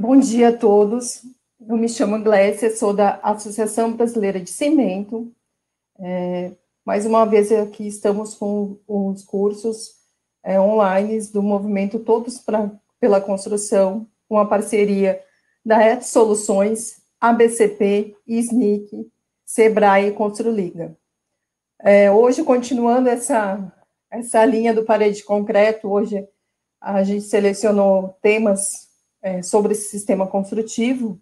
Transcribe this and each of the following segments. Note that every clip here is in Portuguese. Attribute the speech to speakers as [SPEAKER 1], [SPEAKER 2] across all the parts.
[SPEAKER 1] Bom dia a todos. Eu me chamo Glécia, sou da Associação Brasileira de Cimento. É, mais uma vez aqui estamos com os cursos é, online do movimento Todos pra, pela Construção, com a parceria da Ed Soluções, ABCP, SNIC, Sebrae e Construliga. É, hoje, continuando essa, essa linha do parede concreto, hoje a gente selecionou temas é, sobre esse sistema construtivo,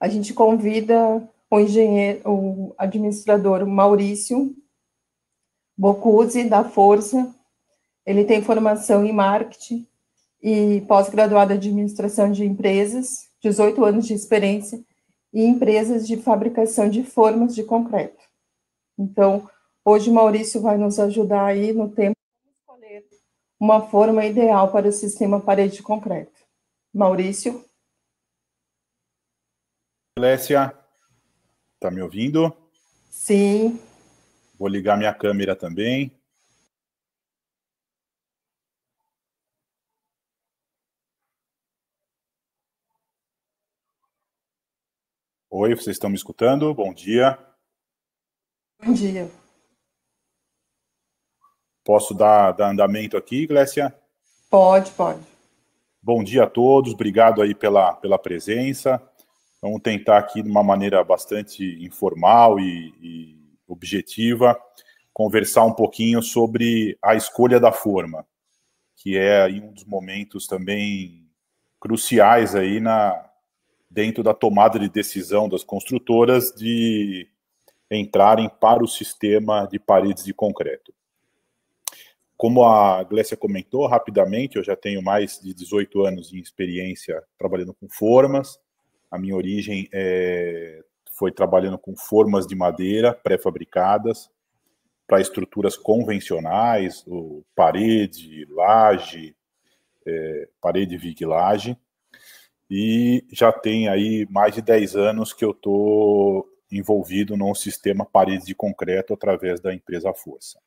[SPEAKER 1] a gente convida o engenheiro, o administrador Maurício Bocuse da Força. Ele tem formação em marketing e pós-graduado em administração de empresas, 18 anos de experiência e empresas de fabricação de formas de concreto. Então, hoje o Maurício vai nos ajudar aí no tema de escolher uma forma ideal para o sistema parede de concreto. Maurício.
[SPEAKER 2] Lécia, tá me ouvindo?
[SPEAKER 1] Sim.
[SPEAKER 2] Vou ligar minha câmera também. Oi, vocês estão me escutando? Bom dia. Bom dia. Posso dar, dar andamento aqui, Glécia?
[SPEAKER 1] Pode, pode.
[SPEAKER 2] Bom dia a todos, obrigado aí pela, pela presença. Vamos tentar aqui, de uma maneira bastante informal e, e objetiva, conversar um pouquinho sobre a escolha da forma, que é aí um dos momentos também cruciais aí na, dentro da tomada de decisão das construtoras de entrarem para o sistema de paredes de concreto. Como a Glécia comentou rapidamente, eu já tenho mais de 18 anos de experiência trabalhando com formas. A minha origem é, foi trabalhando com formas de madeira pré-fabricadas para estruturas convencionais, parede, laje, é, parede vig E já tem aí mais de 10 anos que eu estou envolvido num sistema parede de concreto através da empresa Força.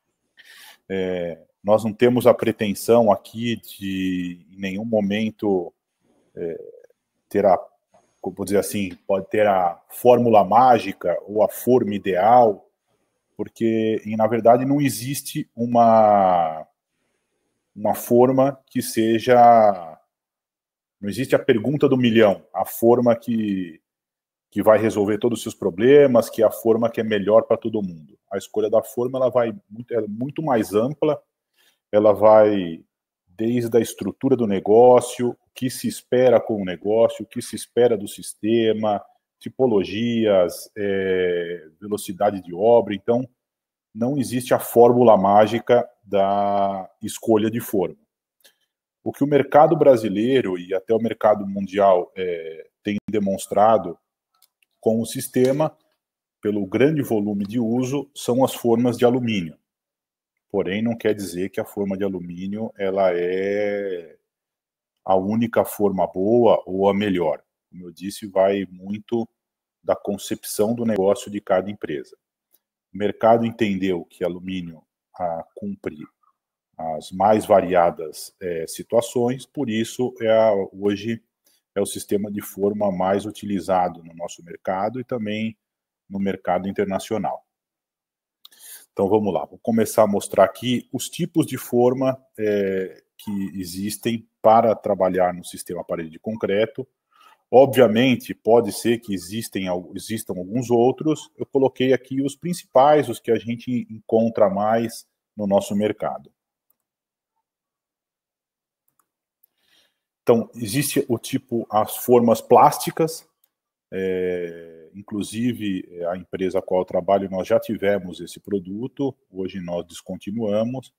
[SPEAKER 2] É, nós não temos a pretensão aqui de, em nenhum momento, é, ter a, como dizer assim, pode ter a fórmula mágica ou a forma ideal, porque, na verdade, não existe uma, uma forma que seja. Não existe a pergunta do milhão, a forma que, que vai resolver todos os seus problemas, que é a forma que é melhor para todo mundo. A escolha da forma ela vai é muito mais ampla ela vai desde a estrutura do negócio, o que se espera com o negócio, o que se espera do sistema, tipologias, é, velocidade de obra. Então, não existe a fórmula mágica da escolha de forma. O que o mercado brasileiro e até o mercado mundial é, tem demonstrado com o sistema, pelo grande volume de uso, são as formas de alumínio. Porém, não quer dizer que a forma de alumínio ela é a única forma boa ou a melhor. Como eu disse, vai muito da concepção do negócio de cada empresa. O mercado entendeu que alumínio ah, cumpre as mais variadas eh, situações, por isso é a, hoje é o sistema de forma mais utilizado no nosso mercado e também no mercado internacional. Então vamos lá, vou começar a mostrar aqui os tipos de forma é, que existem para trabalhar no sistema parede de concreto. Obviamente, pode ser que existem, existam alguns outros, eu coloquei aqui os principais, os que a gente encontra mais no nosso mercado. Então, existe o tipo, as formas plásticas, é, inclusive, é, a empresa a qual trabalho, nós já tivemos esse produto, hoje nós descontinuamos.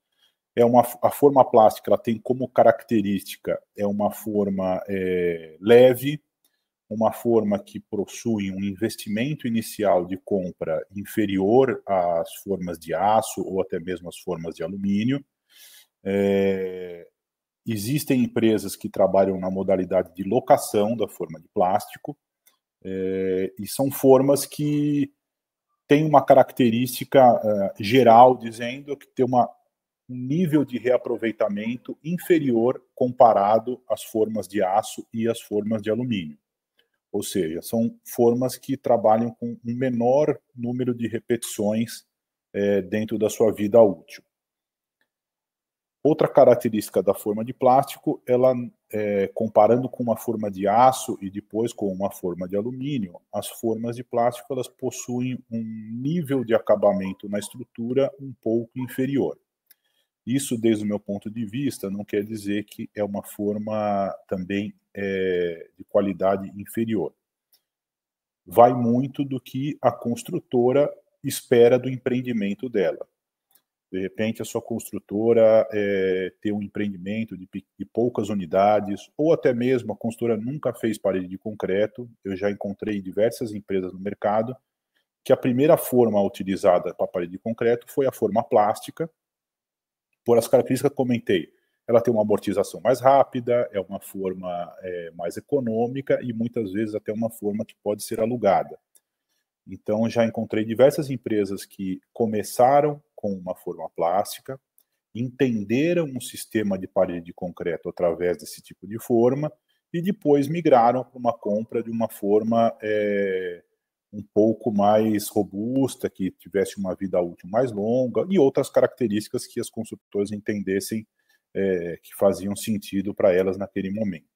[SPEAKER 2] É uma, a forma plástica ela tem como característica é uma forma é, leve, uma forma que possui um investimento inicial de compra inferior às formas de aço ou até mesmo às formas de alumínio. É, existem empresas que trabalham na modalidade de locação da forma de plástico, é, e são formas que têm uma característica é, geral, dizendo que tem uma, um nível de reaproveitamento inferior comparado às formas de aço e às formas de alumínio. Ou seja, são formas que trabalham com um menor número de repetições é, dentro da sua vida útil. Outra característica da forma de plástico, ela é, comparando com uma forma de aço e depois com uma forma de alumínio, as formas de plástico elas possuem um nível de acabamento na estrutura um pouco inferior. Isso, desde o meu ponto de vista, não quer dizer que é uma forma também é, de qualidade inferior. Vai muito do que a construtora espera do empreendimento dela. De repente, a sua construtora é, ter um empreendimento de, de, poucas unidades, ou até mesmo a construtora nunca fez parede de concreto. Eu já encontrei diversas empresas no mercado que a primeira forma utilizada para parede de concreto foi a forma plástica, por as características que comentei. Ela tem uma amortização mais rápida, é uma forma é, mais econômica e muitas vezes até uma forma que pode ser alugada. Então, já encontrei diversas empresas que começaram com uma forma plástica, entenderam um sistema de parede de concreto através desse tipo de forma e depois migraram para uma compra de uma forma é, um pouco mais robusta, que tivesse uma vida útil mais longa e outras características que as construtoras entendessem é, que faziam sentido para elas naquele momento.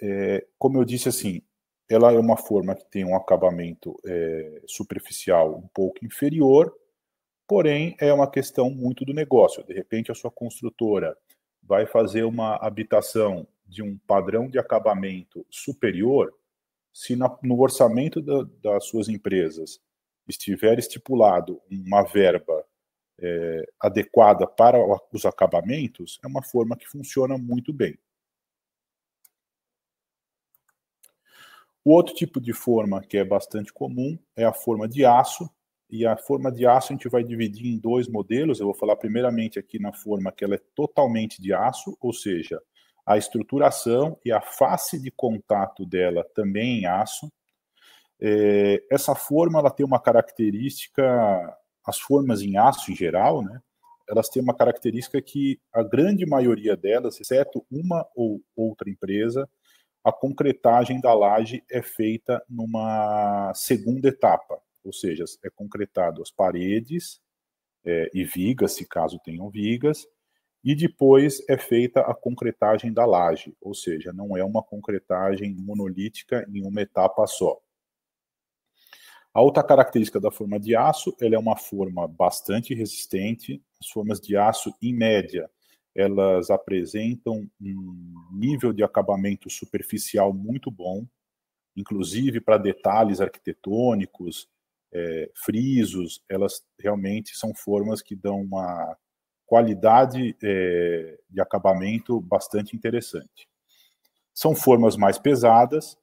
[SPEAKER 2] É, como eu disse, assim, ela é uma forma que tem um acabamento superficial um pouco inferior, porém é uma questão muito do negócio. De repente, a sua construtora vai fazer uma habitação de um padrão de acabamento superior, se na, no orçamento da, das suas empresas estiver estipulado uma verba é, adequada para os acabamentos, é uma forma que funciona muito bem. O outro tipo de forma que é bastante comum é a forma de aço, e a forma de aço a gente vai dividir em dois modelos. Eu vou falar primeiramente aqui na forma que ela é totalmente de aço, ou seja, a estruturação e a face de contato dela também em aço. É, essa forma ela tem uma característica, as formas em aço em geral, né? Elas têm uma característica que a grande maioria delas, exceto uma ou outra empresa, a concretagem da laje é feita numa segunda etapa ou seja, é concretado as paredes é, e vigas, se caso tenham vigas, e depois é feita a concretagem da laje, ou seja, não é uma concretagem monolítica em uma etapa só. A outra característica da forma de aço, ela é uma forma bastante resistente. As formas de aço, em média, elas apresentam um nível de acabamento superficial muito bom, inclusive para detalhes arquitetônicos, é, frisos, elas realmente são formas que dão uma qualidade é, de acabamento bastante interessante. São formas mais pesadas,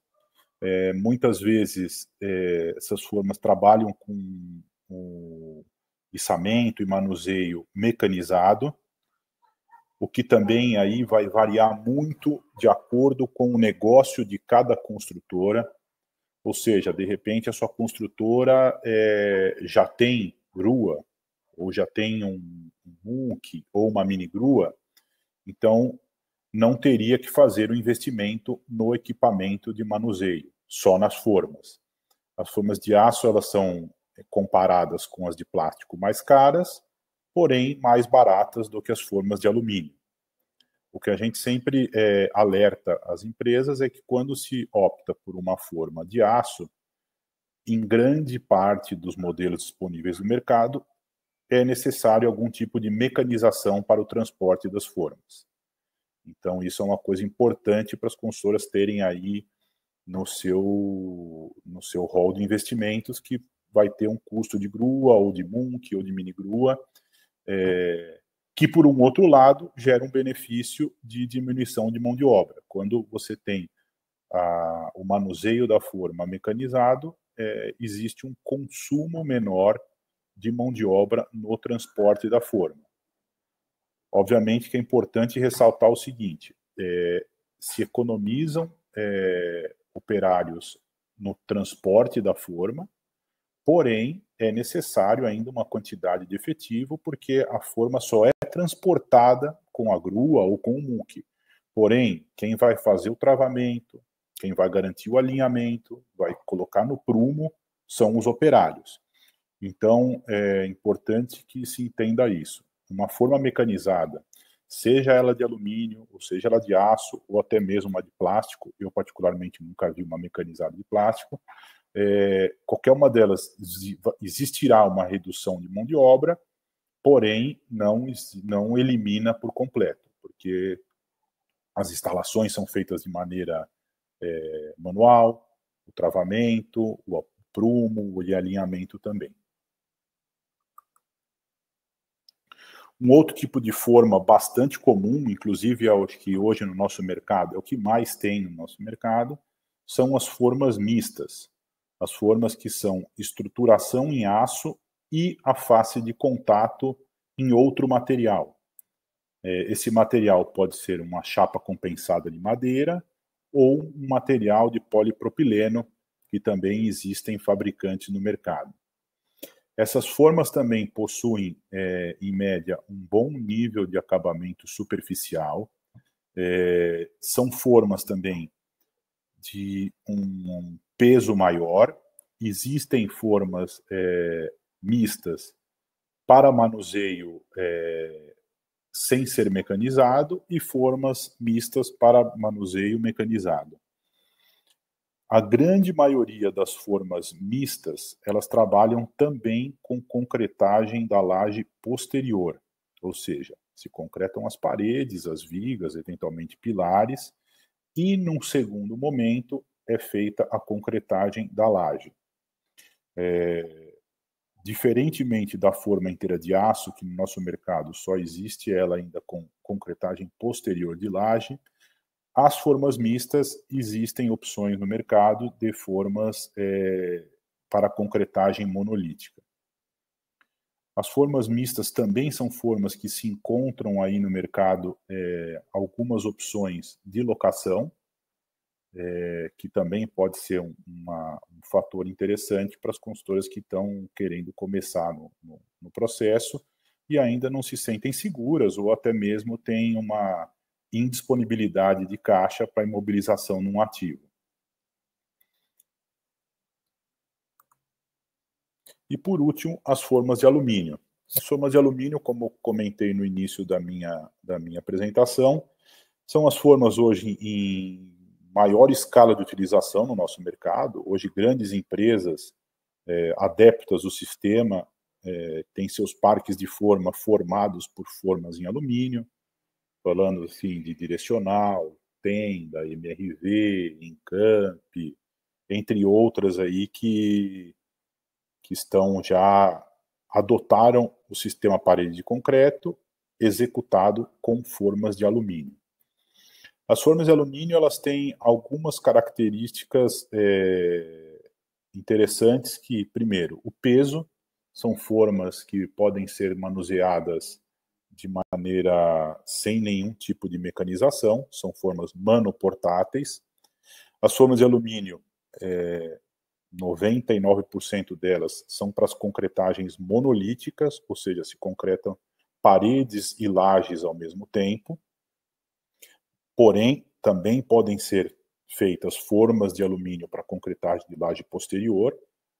[SPEAKER 2] é, muitas vezes é, essas formas trabalham com, com içamento e manuseio mecanizado, o que também aí vai variar muito de acordo com o negócio de cada construtora, ou seja, de repente a sua construtora é, já tem grua, ou já tem um, um ou uma mini grua, então não teria que fazer o um investimento no equipamento de manuseio, só nas formas. As formas de aço elas são é, comparadas com as de plástico mais caras, porém mais baratas do que as formas de alumínio. O que a gente sempre é, alerta as empresas é que quando se opta por uma forma de aço, em grande parte dos modelos disponíveis no mercado, é necessário algum tipo de mecanização para o transporte das formas. Então, isso é uma coisa importante para as consultoras terem aí no seu no seu rol de investimentos que vai ter um custo de grua ou de munk ou de mini grua é, que por um outro lado gera um benefício de diminuição de mão de obra. Quando você tem a, o manuseio da forma mecanizado, é, existe um consumo menor de mão de obra no transporte da forma. Obviamente que é importante ressaltar o seguinte: é, se economizam é, operários no transporte da forma, Porém, é necessário ainda uma quantidade de efetivo, porque a forma só é transportada com a grua ou com o muque. Porém, quem vai fazer o travamento, quem vai garantir o alinhamento, vai colocar no prumo, são os operários. Então, é importante que se entenda isso. Uma forma mecanizada, seja ela de alumínio, ou seja ela de aço, ou até mesmo uma de plástico, eu particularmente nunca vi uma mecanizada de plástico, é, qualquer uma delas existirá uma redução de mão de obra, porém não, não elimina por completo, porque as instalações são feitas de maneira é, manual, o travamento, o prumo e alinhamento também. Um outro tipo de forma bastante comum, inclusive a é que hoje no nosso mercado, é o que mais tem no nosso mercado, são as formas mistas as formas que são estruturação em aço e a face de contato em outro material. É, esse material pode ser uma chapa compensada de madeira ou um material de polipropileno, que também existem fabricantes no mercado. Essas formas também possuem, é, em média, um bom nível de acabamento superficial. É, são formas também de um, um peso maior, existem formas é, mistas para manuseio é, sem ser mecanizado e formas mistas para manuseio mecanizado. A grande maioria das formas mistas, elas trabalham também com concretagem da laje posterior, ou seja, se concretam as paredes, as vigas, eventualmente pilares, e num segundo momento é feita a concretagem da laje. É, diferentemente da forma inteira de aço, que no nosso mercado só existe ela ainda com concretagem posterior de laje, as formas mistas existem opções no mercado de formas é, para concretagem monolítica. As formas mistas também são formas que se encontram aí no mercado é, algumas opções de locação, é, que também pode ser um, uma, um fator interessante para as consultoras que estão querendo começar no, no, no, processo e ainda não se sentem seguras ou até mesmo têm uma indisponibilidade de caixa para imobilização num ativo. E por último, as formas de alumínio. As formas de alumínio, como comentei no início da minha, da minha apresentação, são as formas hoje em maior escala de utilização no nosso mercado. Hoje, grandes empresas é, adeptas do sistema é, têm seus parques de forma formados por formas em alumínio, falando assim de direcional, tenda, MRV, Encamp, entre outras aí que, que estão já adotaram o sistema parede de concreto executado com formas de alumínio. As formas de alumínio elas têm algumas características é, interessantes que, primeiro, o peso são formas que podem ser manuseadas de maneira sem nenhum tipo de mecanização, são formas manoportáteis. As formas de alumínio, é, 99% delas são para as concretagens monolíticas, ou seja, se concretam paredes e lajes ao mesmo tempo. Porém, também podem ser feitas formas de alumínio para concretagem de laje posterior.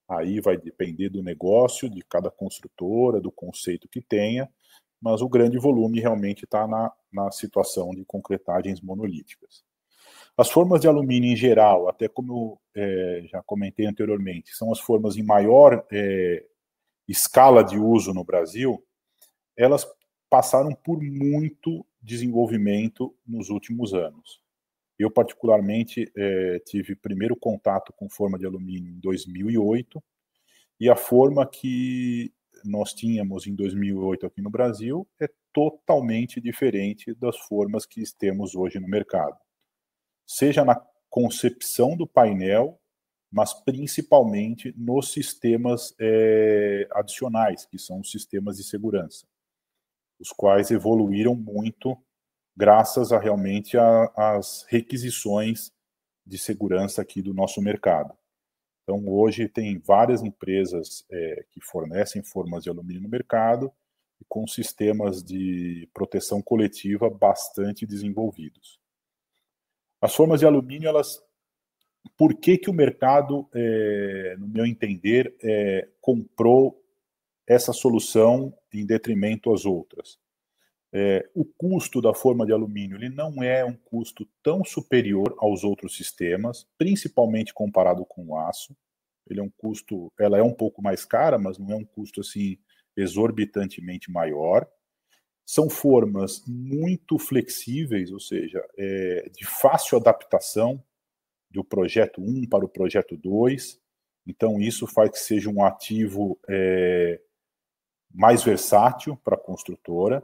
[SPEAKER 2] Aí vai depender do negócio, de cada construtora, do conceito que tenha, mas o grande volume realmente está na, na situação de concretagens monolíticas. As formas de alumínio em geral, até como eu é, já comentei anteriormente, são as formas em maior é, escala de uso no Brasil, elas passaram por muito desenvolvimento nos últimos anos. Eu, particularmente, é, tive primeiro contato com forma de alumínio em 2008, e a forma que nós tínhamos em 2008 aqui no Brasil é totalmente diferente das formas que temos hoje no mercado. Seja na concepção do painel, mas principalmente nos sistemas é, adicionais, que são os sistemas de segurança os quais evoluíram muito graças a realmente às requisições de segurança aqui do nosso mercado. Então, hoje tem várias empresas é, que fornecem formas de alumínio no mercado e com sistemas de proteção coletiva bastante desenvolvidos. As formas de alumínio, elas, por que, que o mercado, é, no meu entender, é, comprou essa solução em detrimento às outras. É, o custo da forma de alumínio ele não é um custo tão superior aos outros sistemas, principalmente comparado com o aço. Ele é um custo, ela é um pouco mais cara, mas não é um custo assim exorbitantemente maior. São formas muito flexíveis, ou seja, é, de fácil adaptação do projeto 1 para o projeto 2. Então, isso faz que seja um ativo é, mais versátil para a construtora.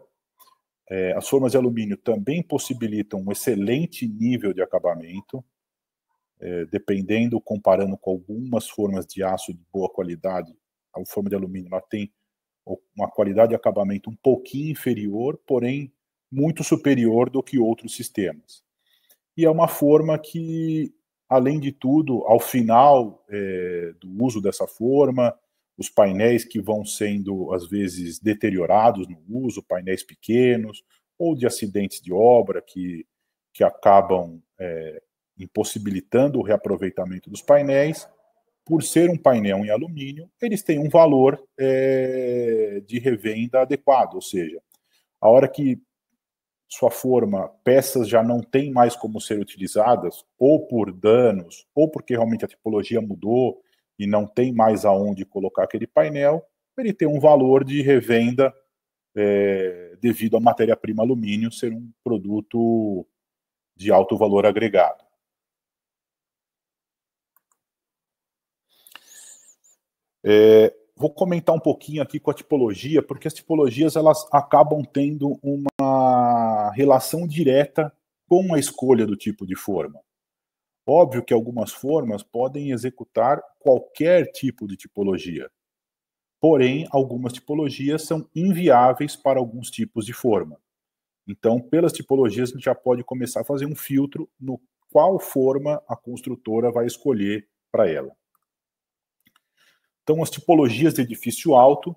[SPEAKER 2] É, as formas de alumínio também possibilitam um excelente nível de acabamento, é, dependendo, comparando com algumas formas de aço de boa qualidade, a forma de alumínio ela tem uma qualidade de acabamento um pouquinho inferior, porém muito superior do que outros sistemas. E é uma forma que, além de tudo, ao final é, do uso dessa forma, os painéis que vão sendo, às vezes, deteriorados no uso, painéis pequenos, ou de acidentes de obra que, que acabam é, impossibilitando o reaproveitamento dos painéis. Por ser um painel em alumínio, eles têm um valor é, de revenda adequado, ou seja, a hora que sua forma, peças já não têm mais como ser utilizadas, ou por danos, ou porque realmente a tipologia mudou, e não tem mais aonde colocar aquele painel, ele tem um valor de revenda é, devido à matéria-prima alumínio ser um produto de alto valor agregado. É, vou comentar um pouquinho aqui com a tipologia, porque as tipologias elas acabam tendo uma relação direta com a escolha do tipo de forma. Óbvio que algumas formas podem executar qualquer tipo de tipologia. Porém, algumas tipologias são inviáveis para alguns tipos de forma. Então, pelas tipologias, a gente já pode começar a fazer um filtro no qual forma a construtora vai escolher para ela. Então, as tipologias de edifício alto,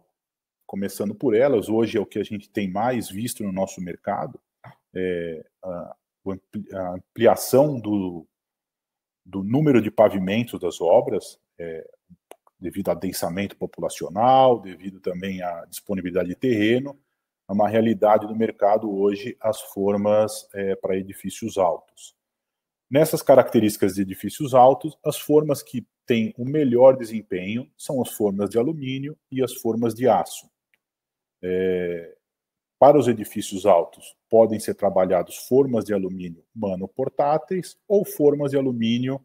[SPEAKER 2] começando por elas, hoje é o que a gente tem mais visto no nosso mercado, é a ampliação do do número de pavimentos das obras, é, devido a densamento populacional, devido também à disponibilidade de terreno, é uma realidade do mercado hoje as formas é, para edifícios altos. Nessas características de edifícios altos, as formas que têm o melhor desempenho são as formas de alumínio e as formas de aço. É, para os edifícios altos, podem ser trabalhados formas de alumínio manoportáteis ou formas de alumínio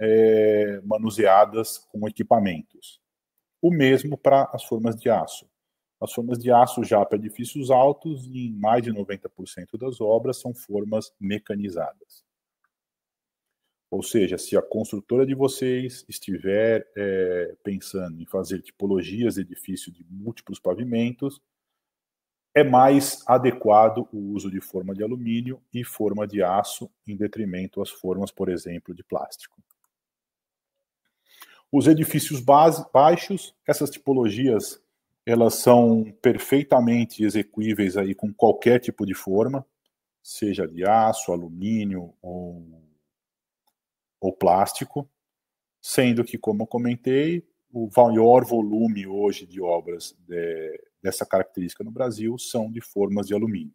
[SPEAKER 2] é, manuseadas com equipamentos. O mesmo para as formas de aço. As formas de aço já para edifícios altos, em mais de 90% das obras, são formas mecanizadas. Ou seja, se a construtora de vocês estiver é, pensando em fazer tipologias de edifício de múltiplos pavimentos, é mais adequado o uso de forma de alumínio e forma de aço, em detrimento às formas, por exemplo, de plástico. Os edifícios base, baixos, essas tipologias, elas são perfeitamente executíveis aí com qualquer tipo de forma, seja de aço, alumínio ou, ou plástico, sendo que, como eu comentei, o maior volume hoje de obras de, dessa característica no Brasil são de formas de alumínio.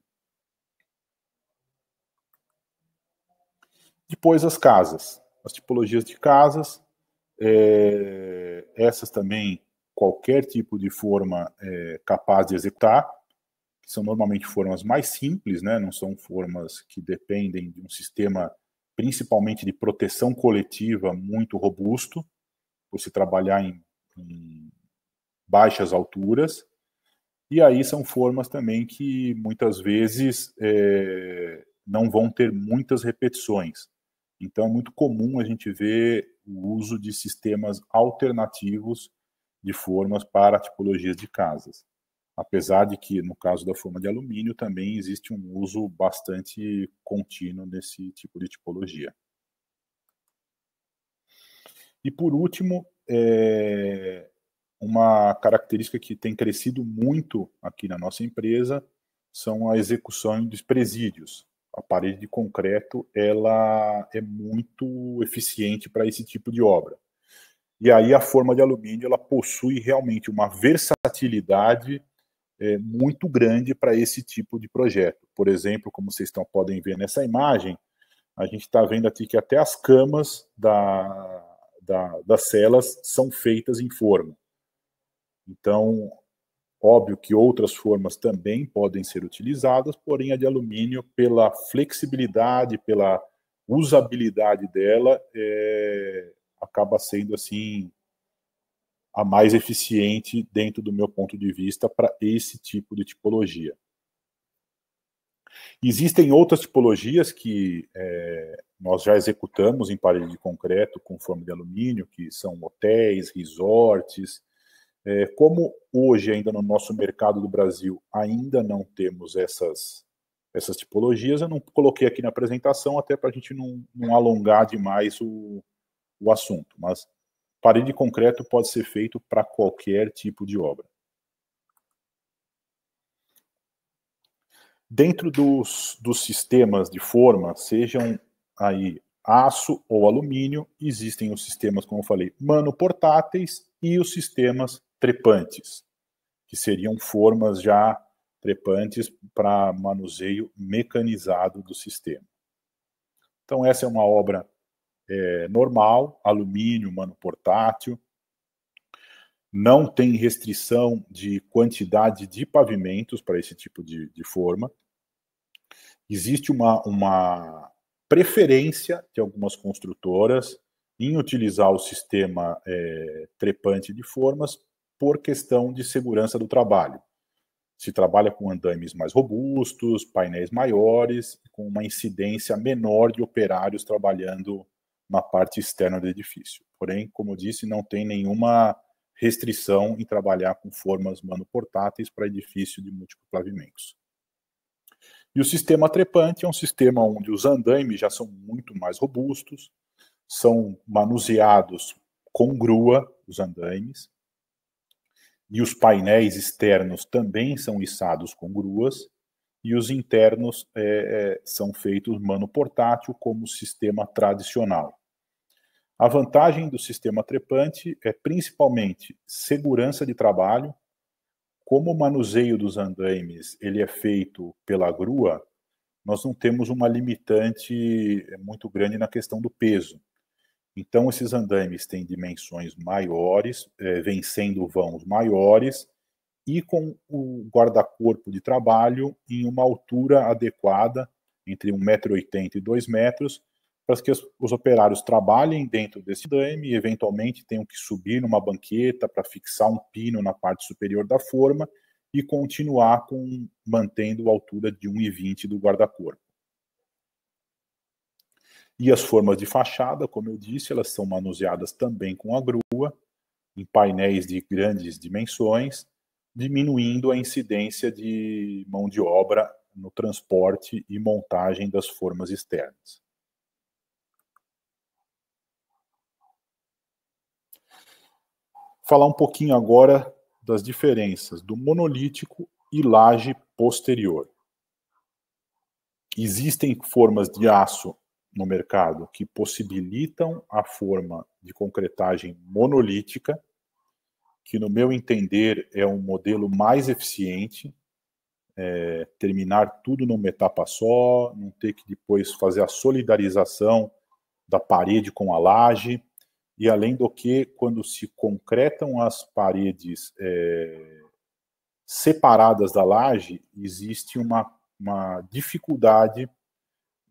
[SPEAKER 2] Depois as casas, as tipologias de casas, é, essas também qualquer tipo de forma é, capaz de executar, que são normalmente formas mais simples, né? não são formas que dependem de um sistema principalmente de proteção coletiva muito robusto, você trabalhar em em baixas alturas. E aí são formas também que muitas vezes é, não vão ter muitas repetições. Então é muito comum a gente ver o uso de sistemas alternativos de formas para tipologias de casas. Apesar de que, no caso da forma de alumínio, também existe um uso bastante contínuo nesse tipo de tipologia. E por último, é, uma característica que tem crescido muito aqui na nossa empresa são a execução dos presídios. A parede de concreto ela é muito eficiente para esse tipo de obra. E aí a forma de alumínio ela possui realmente uma versatilidade é, muito grande para esse tipo de projeto. Por exemplo, como vocês estão podem ver nessa imagem, a gente está vendo aqui que até as camas da, da, das celas são feitas em forma. Então, óbvio que outras formas também podem ser utilizadas, porém a de alumínio, pela flexibilidade, pela usabilidade dela, é, acaba sendo assim a mais eficiente dentro do meu ponto de vista para esse tipo de tipologia. Existem outras tipologias que é, nós já executamos em parede de concreto com forma de alumínio, que são hotéis, resorts. É, como hoje, ainda no nosso mercado do Brasil, ainda não temos essas, essas tipologias, eu não coloquei aqui na apresentação, até para a gente não, não alongar demais o, o assunto. Mas parede de concreto pode ser feito para qualquer tipo de obra. Dentro dos, dos sistemas de forma, sejam aí aço ou alumínio, existem os sistemas, como eu falei, manoportáteis e os sistemas trepantes, que seriam formas já trepantes para manuseio mecanizado do sistema. Então, essa é uma obra é, normal, alumínio, manoportátil, não tem restrição de quantidade de pavimentos para esse tipo de, de forma. Existe uma, uma preferência de algumas construtoras em utilizar o sistema é, trepante de formas por questão de segurança do trabalho. Se trabalha com andames mais robustos, painéis maiores, com uma incidência menor de operários trabalhando na parte externa do edifício. Porém, como eu disse, não tem nenhuma restrição em trabalhar com formas manoportáteis para edifício de múltiplos pavimentos. E o sistema trepante é um sistema onde os andaimes já são muito mais robustos, são manuseados com grua, os andaimes, e os painéis externos também são içados com gruas, e os internos é, é são feitos mano portátil como sistema tradicional. A vantagem do sistema trepante é principalmente segurança de trabalho, como o manuseio dos andaimes ele é feito pela grua, nós não temos uma limitante eh, muito grande na questão do peso. Então, esses andaimes têm dimensões maiores, é, eh, vencendo vãos maiores e com o guarda-corpo de trabalho em uma altura adequada, entre 1,80m e 2 metros, para que os, os operários trabalhem dentro desse dame e eventualmente tenham que subir numa banqueta para fixar um pino na parte superior da forma e continuar com mantendo a altura de 1,20 do guarda-corpo. E as formas de fachada, como eu disse, elas são manuseadas também com a grua, em painéis de grandes dimensões, diminuindo a incidência de mão de obra no transporte e montagem das formas externas. falar um pouquinho agora das diferenças do monolítico e laje posterior. Existem formas de aço no mercado que possibilitam a forma de concretagem monolítica, que, no meu entender, é um modelo mais eficiente, é, terminar tudo numa etapa só, não ter que depois fazer a solidarização da parede com a laje e além do que, quando se concretam as paredes é, separadas da laje, existe uma, uma dificuldade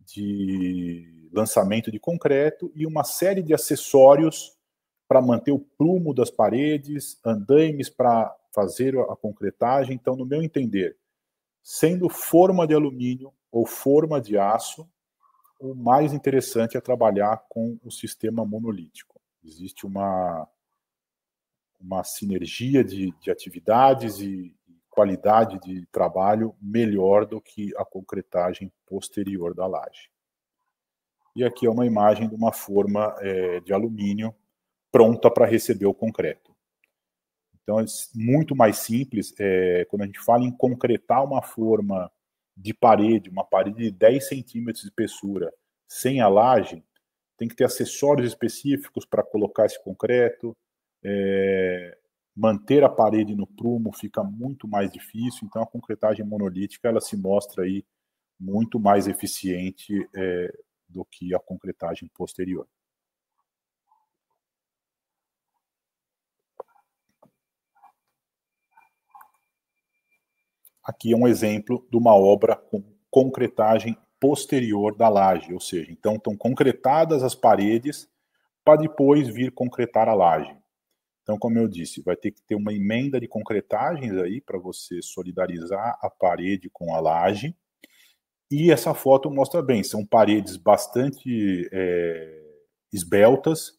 [SPEAKER 2] de lançamento de concreto e uma série de acessórios para manter o plumo das paredes, andaimes para fazer a concretagem. Então, no meu entender, sendo forma de alumínio ou forma de aço, o mais interessante é trabalhar com o sistema monolítico. Existe uma, uma sinergia de, de atividades e qualidade de trabalho melhor do que a concretagem posterior da laje. E aqui é uma imagem de uma forma é, de alumínio pronta para receber o concreto. Então, é muito mais simples, é, quando a gente fala em concretar uma forma de parede, uma parede de 10 centímetros de espessura, sem a laje, tem que ter acessórios específicos para colocar esse concreto. É, manter a parede no prumo fica muito mais difícil, então a concretagem monolítica ela se mostra aí muito mais eficiente é, do que a concretagem posterior. Aqui é um exemplo de uma obra com concretagem posterior da laje, ou seja, então estão concretadas as paredes para depois vir concretar a laje. Então, como eu disse, vai ter que ter uma emenda de concretagens aí para você solidarizar a parede com a laje. E essa foto mostra bem, são paredes bastante é, esbeltas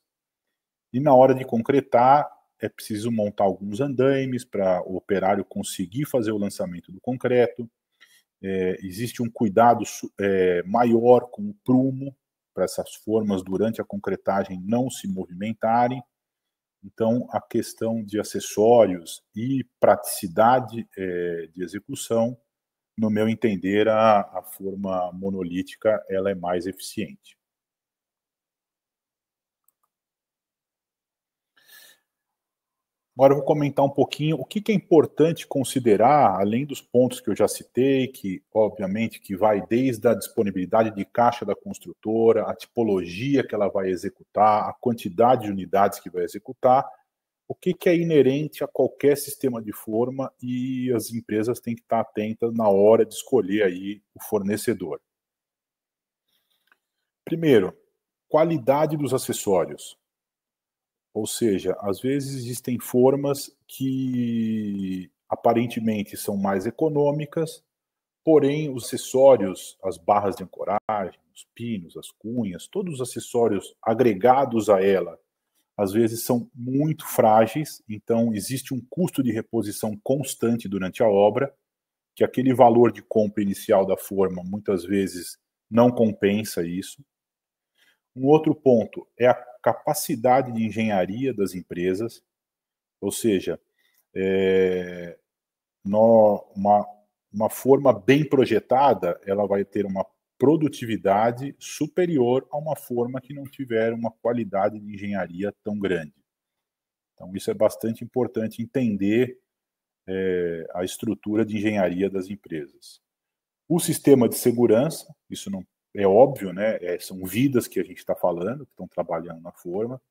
[SPEAKER 2] e na hora de concretar é preciso montar alguns andaimes para o operário conseguir fazer o lançamento do concreto é, existe um cuidado é, maior com o prumo para essas formas durante a concretagem não se movimentarem. Então, a questão de acessórios e praticidade é, de execução, no meu entender, a, a forma monolítica ela é mais eficiente. Agora eu vou comentar um pouquinho o que, que, é importante considerar, além dos pontos que eu já citei, que obviamente que vai desde a disponibilidade de caixa da construtora, a tipologia que ela vai executar, a quantidade de unidades que vai executar, o que, que é inerente a qualquer sistema de forma e as empresas têm que estar atentas na hora de escolher aí o fornecedor. Primeiro, qualidade dos acessórios. Ou seja, às vezes existem formas que aparentemente são mais econômicas, porém os acessórios, as barras de ancoragem, os pinos, as cunhas, todos os acessórios agregados a ela, às vezes são muito frágeis, então existe um custo de reposição constante durante a obra, que aquele valor de compra inicial da forma muitas vezes não compensa isso. Um outro ponto é a capacidade de engenharia das empresas, ou seja, é, no, uma, uma forma bem projetada, ela vai ter uma produtividade superior a uma forma que não tiver uma qualidade de engenharia tão grande. Então, isso é bastante importante entender é, a estrutura de engenharia das empresas. O sistema de segurança, isso não é óbvio, né? É, são vidas que a gente está falando, que estão trabalhando na forma.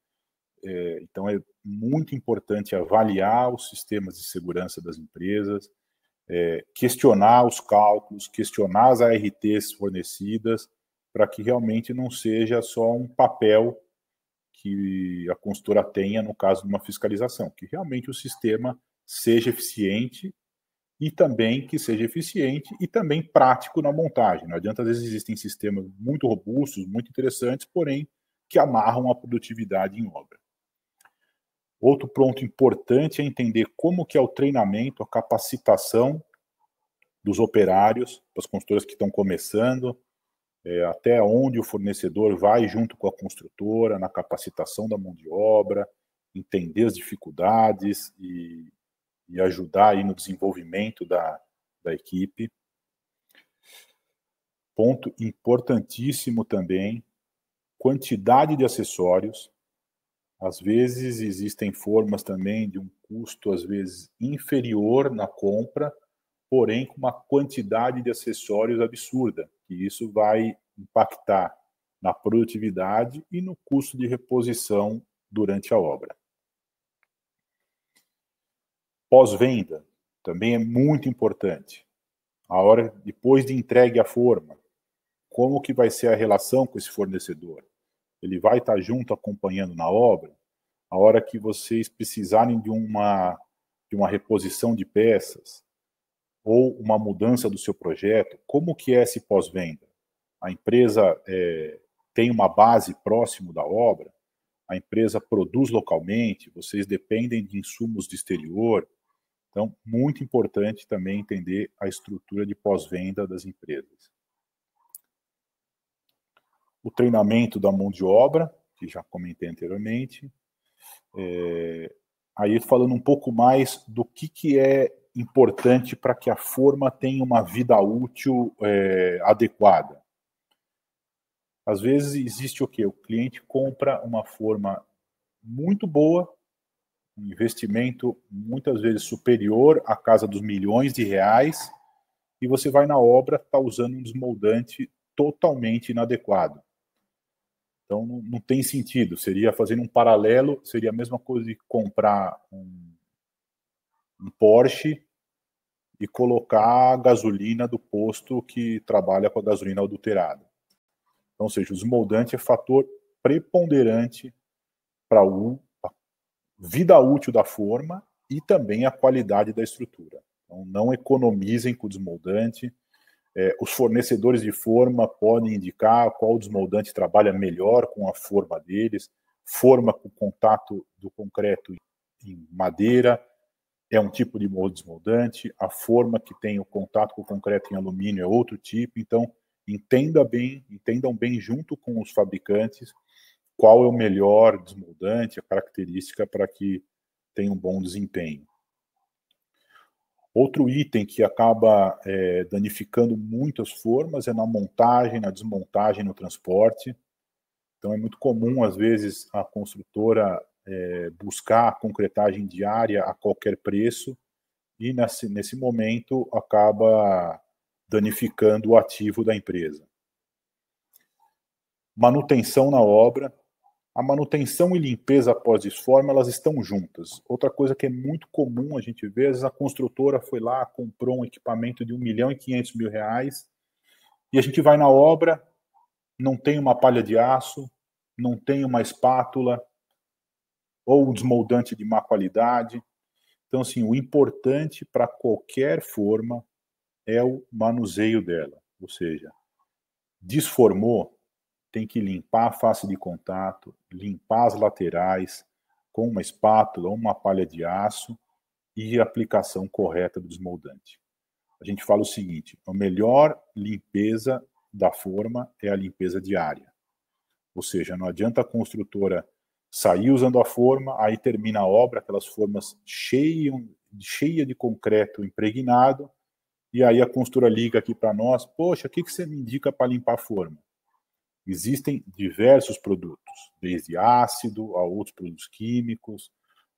[SPEAKER 2] É, então é muito importante avaliar os sistemas de segurança das empresas, é, questionar os cálculos, questionar as ARTs fornecidas, para que realmente não seja só um papel que a consultora tenha no caso de uma fiscalização, que realmente o sistema seja eficiente e também que seja eficiente e também prático na montagem. Não adianta, às vezes, existem sistemas muito robustos, muito interessantes, porém que amarram a produtividade em obra. Outro ponto importante é entender como que é o treinamento, a capacitação dos operários, das construtoras que estão começando, é, até onde o fornecedor vai junto com a construtora na capacitação da mão de obra, entender as dificuldades e e ajudar aí no desenvolvimento da, da equipe. Ponto importantíssimo também, quantidade de acessórios. Às vezes existem formas também de um custo, às vezes, inferior na compra, porém com uma quantidade de acessórios absurda, e isso vai impactar na produtividade e no custo de reposição durante a obra. Pós-venda também é muito importante. A hora depois de entregue a forma, como que vai ser a relação com esse fornecedor? Ele vai estar junto acompanhando na obra? A hora que vocês precisarem de uma de uma reposição de peças ou uma mudança do seu projeto, como que é esse pós-venda? A empresa é, tem uma base próximo da obra? A empresa produz localmente? Vocês dependem de insumos de exterior? Então, muito importante também entender a estrutura de pós-venda das empresas. O treinamento da mão de obra, que já comentei anteriormente. É, aí falando um pouco mais do que, que é importante para que a forma tenha uma vida útil é, adequada. Às vezes existe o que? O cliente compra uma forma muito boa, um investimento muitas vezes superior à casa dos milhões de reais, e você vai na obra, está usando um desmoldante totalmente inadequado. Então não, não, tem sentido. Seria fazendo um paralelo, seria a mesma coisa de comprar um, um Porsche e colocar a gasolina do posto que trabalha com a gasolina adulterada. Então, ou seja, o desmoldante é fator preponderante para o vida útil da forma e também a qualidade da estrutura. Então, não economizem com o desmoldante. É, os fornecedores de forma podem indicar qual desmoldante trabalha melhor com a forma deles. Forma com contato do concreto em madeira é um tipo de desmoldante. A forma que tem o contato com o concreto em alumínio é outro tipo. Então, entenda bem, entendam bem junto com os fabricantes qual é o melhor desmoldante, a característica para que tenha um bom desempenho. Outro item que acaba é, danificando muitas formas é na montagem, na desmontagem, no transporte. Então é muito comum, às vezes, a construtora é, buscar a concretagem diária a qualquer preço e, nesse, nesse momento, acaba danificando o ativo da empresa. Manutenção na obra, a manutenção e limpeza após desforma, elas estão juntas. Outra coisa que é muito comum a gente ver, às vezes a construtora foi lá, comprou um equipamento de 1 milhão e 500 mil reais, e a gente vai na obra, não tem uma palha de aço, não tem uma espátula, ou um desmoldante de má qualidade. Então, assim, o importante para qualquer forma é o manuseio dela, ou seja, desformou, tem que limpar a face de contato, limpar as laterais com uma espátula ou uma palha de aço e aplicação correta do desmoldante. A gente fala o seguinte: a melhor limpeza da forma é a limpeza diária. Ou seja, não adianta a construtora sair usando a forma, aí termina a obra, aquelas formas cheias, cheia de concreto impregnado, e aí a construtora liga aqui para nós: Poxa, o que, que você me indica para limpar a forma? existem diversos produtos, desde ácido a outros produtos químicos,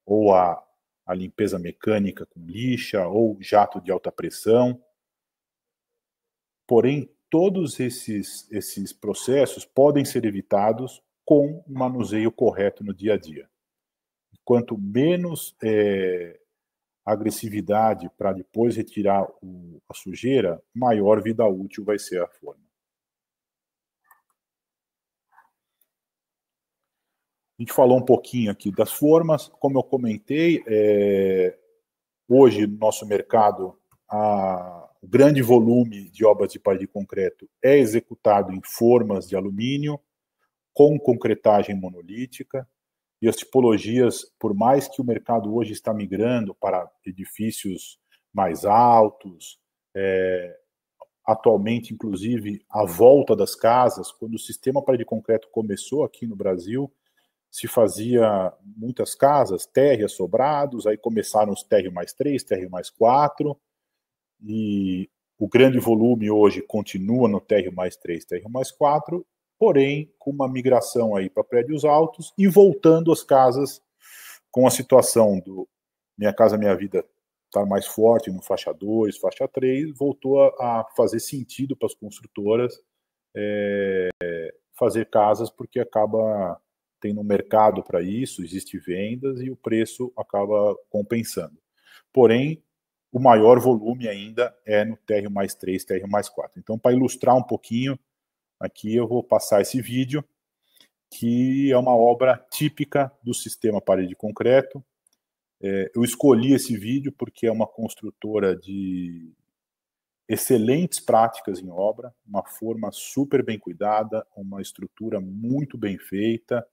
[SPEAKER 2] ou a, a limpeza mecânica com lixa, ou jato de alta pressão. Porém, todos esses, esses processos podem ser evitados com o manuseio correto no dia a dia. Quanto menos é, agressividade para depois retirar o, a sujeira, maior vida útil vai ser a forma. A gente falou um pouquinho aqui das formas, como eu comentei, é, hoje no nosso mercado a, o grande volume de obras de parede de concreto é executado em formas de alumínio com concretagem monolítica e as tipologias, por mais que o mercado hoje está migrando para edifícios mais altos, é, atualmente, inclusive, a volta das casas, quando o sistema parede concreto começou aqui no Brasil, se fazia muitas casas, térreas, sobrados, aí começaram os térreos mais três, térreo mais quatro, e o grande volume hoje continua no térreo mais três, térreo mais quatro, porém com uma migração aí para prédios altos e voltando as casas com a situação do Minha Casa Minha Vida estar tá mais forte no faixa 2, faixa 3, voltou a, a, fazer sentido para as construtoras é, fazer casas porque acaba tem no mercado para isso, existe vendas e o preço acaba compensando. Porém, o maior volume ainda é no TR mais 3, TR mais 4. Então, para ilustrar um pouquinho, aqui eu vou passar esse vídeo, que é uma obra típica do sistema parede concreto. É, eu escolhi esse vídeo porque é uma construtora de excelentes práticas em obra, uma forma super bem cuidada, uma estrutura muito bem feita,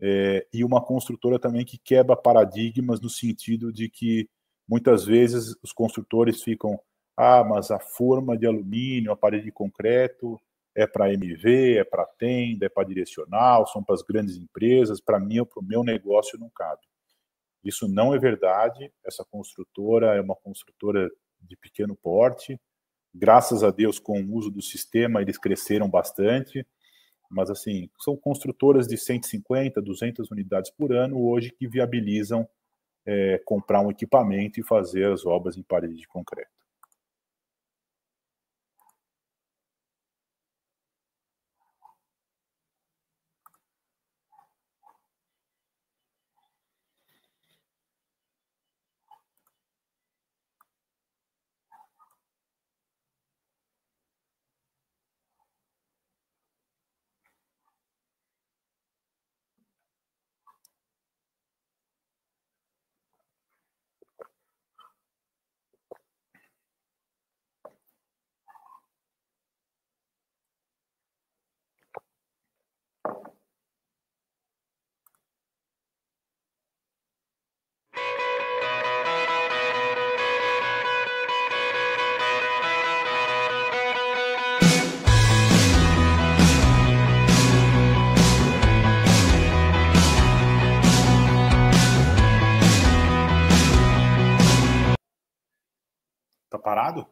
[SPEAKER 2] é, e uma construtora também que quebra paradigmas no sentido de que muitas vezes os construtores ficam, ah, mas a forma de alumínio, a parede de concreto é para MV, é para tenda, é para direcional, são para as grandes empresas, para mim, para o meu negócio não cabe. Isso não é verdade, essa construtora é uma construtora de pequeno porte, graças a Deus, com o uso do sistema, eles cresceram bastante, mas assim, são construtoras de 150, 200 unidades por ano hoje que viabilizam é, comprar um equipamento e fazer as obras em parede de concreto. parado?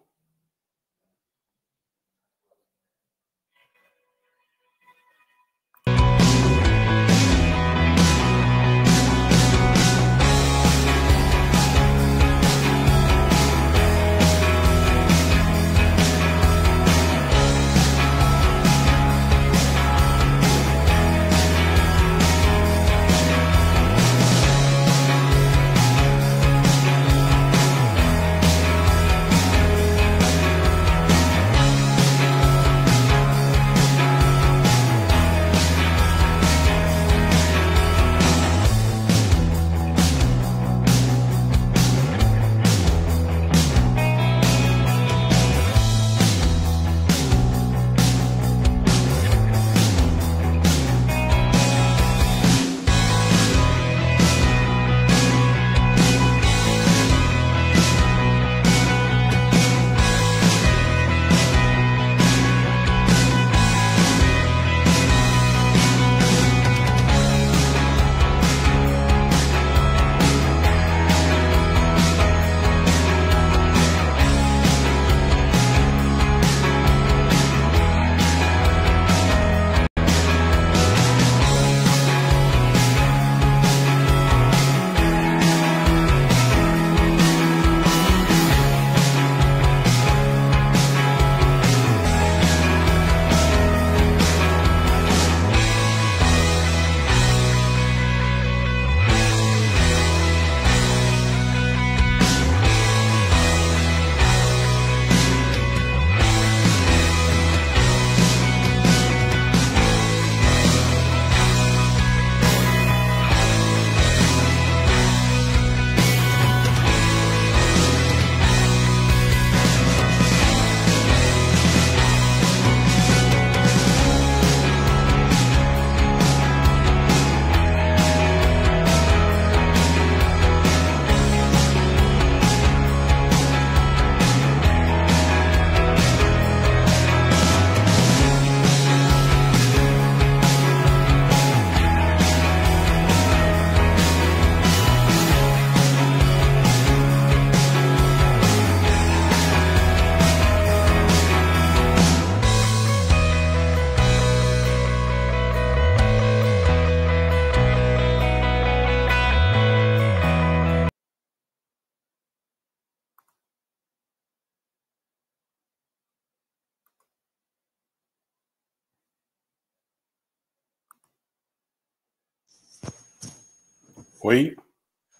[SPEAKER 2] Oi?